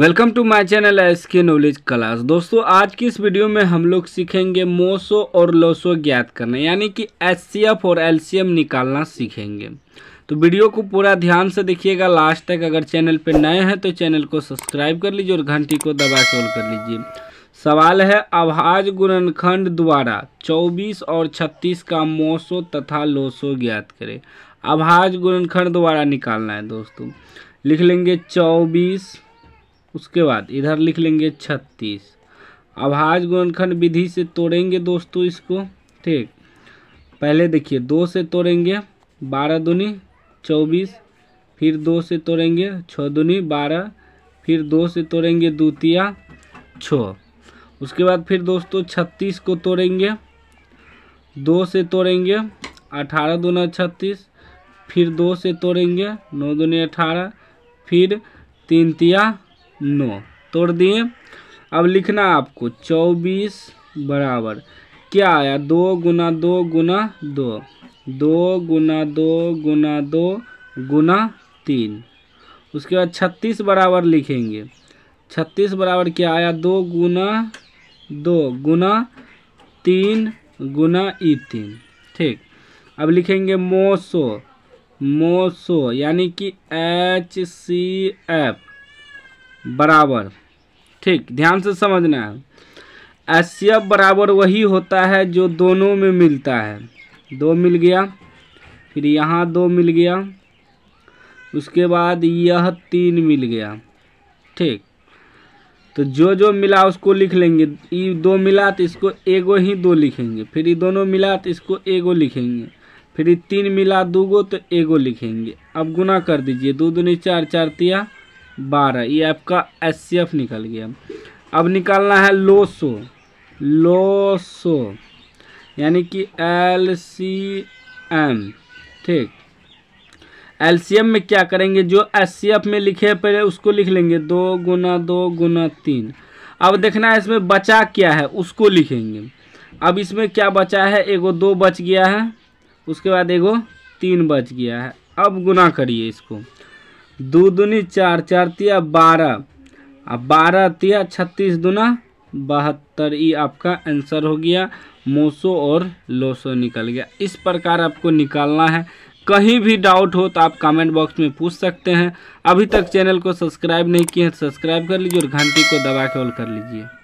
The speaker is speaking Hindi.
welcome to my channel S K knowledge class दोस्तों आज की इस वीडियो में हम लोग सीखेंगे मोसो और लोसो ज्ञात करना यानी कि एस और एल निकालना सीखेंगे तो वीडियो को पूरा ध्यान से देखिएगा लास्ट तक अगर चैनल पर नए हैं तो चैनल को सब्सक्राइब कर लीजिए और घंटी को दबा के कर लीजिए सवाल है आवाज गुणनखंड द्वारा 24 और 36 का मोसो तथा लोसो ज्ञात करें आवाज गुणनखंड द्वारा निकालना है दोस्तों लिख लेंगे चौबीस उसके बाद इधर लिख लेंगे छत्तीस आभाज गुणनखंड विधि से तोड़ेंगे दोस्तों इसको ठीक पहले देखिए दो से तोड़ेंगे बारह दूनी चौबीस फिर दो से तोड़ेंगे छः दूनी बारह फिर दो से तोड़ेंगे द्वितीया छ उसके बाद फिर दोस्तों छत्तीस को तोड़ेंगे दो से तोड़ेंगे अठारह दूना छत्तीस फिर दो से तोड़ेंगे नौ दूनी अठारह फिर तीन तिया नौ तोड़ दिए अब लिखना आपको चौबीस बराबर क्या आया दो गुना दो गुना दो दो गुना दो गुना दो गुना तीन उसके बाद छत्तीस बराबर लिखेंगे छत्तीस बराबर क्या आया दो गुना दो गुना तीन गुना ई तीन ठीक अब लिखेंगे मोसो मोसो यानी कि एच सी एफ बराबर ठीक ध्यान से समझना है एस बराबर वही होता है जो दोनों में मिलता है दो मिल गया फिर यहाँ दो मिल गया उसके बाद यह तीन मिल गया ठीक तो जो जो मिला उसको लिख लेंगे ये दो मिला तो इसको एगो ही दो लिखेंगे फिर ये दोनों मिला तो इसको एगो लिखेंगे फिर ये तीन मिला दो गो तो एगो लिखेंगे अब गुना कर दीजिए दो दूनी चार चार तिया बारह ये आपका एस निकल गया अब निकालना है लोसो लोसो यानी कि एल सी एम ठीक एल सी में क्या करेंगे जो एस सी एफ में लिखे पहले उसको लिख लेंगे दो गुना दो गुना तीन अब देखना है इसमें बचा क्या है उसको लिखेंगे अब इसमें क्या बचा है एगो दो बच गया है उसके बाद एगो तीन बच गया है अब गुना करिए इसको दो दूनी चार चार तिया बारह और बारह तिया छत्तीस दुना बहत्तर ये आपका आंसर हो गया मोसो और लोसो निकल गया इस प्रकार आपको निकालना है कहीं भी डाउट हो तो आप कमेंट बॉक्स में पूछ सकते हैं अभी तक चैनल को सब्सक्राइब नहीं किए हैं तो सब्सक्राइब कर लीजिए और घंटी को दबा के ऑल कर लीजिए